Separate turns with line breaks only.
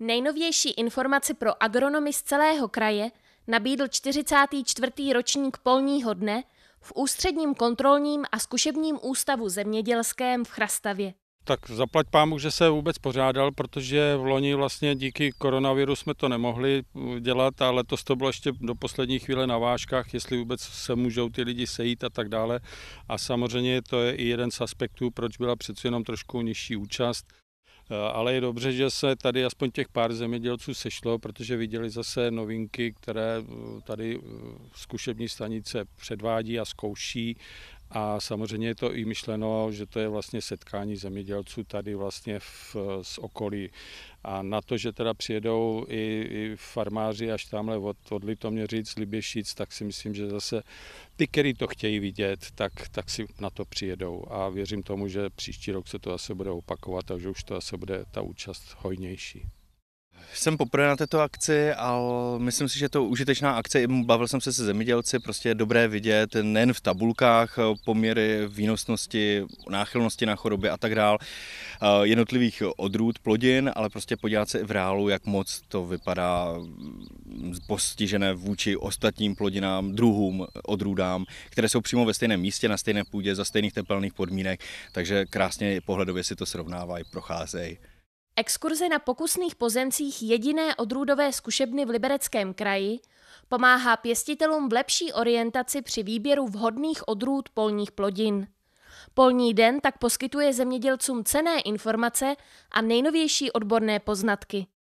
Nejnovější informaci pro agronomy z celého kraje nabídl 44. ročník polního dne v ústředním kontrolním a zkušebním ústavu zemědělském v Chrastavě.
Tak zaplať pámu, že se vůbec pořádal, protože v loni vlastně díky koronaviru jsme to nemohli dělat a letos to bylo ještě do poslední chvíle na vážkách, jestli vůbec se můžou ty lidi sejít a tak dále. A samozřejmě to je i jeden z aspektů, proč byla přeci jenom trošku nižší účast. Eh, ale je dobře, že se tady aspoň těch pár zemědělců sešlo, protože viděli zase novinky, které eh, tady eh, zkušební stanice předvádí a zkouší a samozřejmě je to i myšleno, že to je vlastně setkání zemědělců tady vlastně v, z okolí. A na to, že teda přijedou i, i farmáři až tamhle od, od Litoměřic, Liběšic, tak si myslím, že zase ty, kteří to chtějí vidět, tak, tak si na to přijedou. A věřím tomu, že příští rok se to zase bude opakovat takže už to zase bude ta účast hojnější.
Jsem poprvé na této akci, ale myslím si, že to je užitečná akce. Bavil jsem se se zemědělci, prostě je dobré vidět nejen v tabulkách poměry výnosnosti, náchylnosti na choroby a tak dále, eh, jednotlivých odrůd, plodin, ale prostě podívat se i v reálu, jak moc to vypadá mm, postižené vůči ostatním plodinám, druhům, odrůdám, které jsou přímo ve stejném místě, na stejné půdě, za stejných teplných podmínek, takže krásně pohledově si to srovnávají, procházejí.
Exkurze na pokusných pozemcích jediné odrůdové zkušebny v Libereckém kraji pomáhá pěstitelům v lepší orientaci při výběru vhodných odrůd polních plodin. Polní den tak poskytuje zemědělcům cené informace a nejnovější odborné poznatky.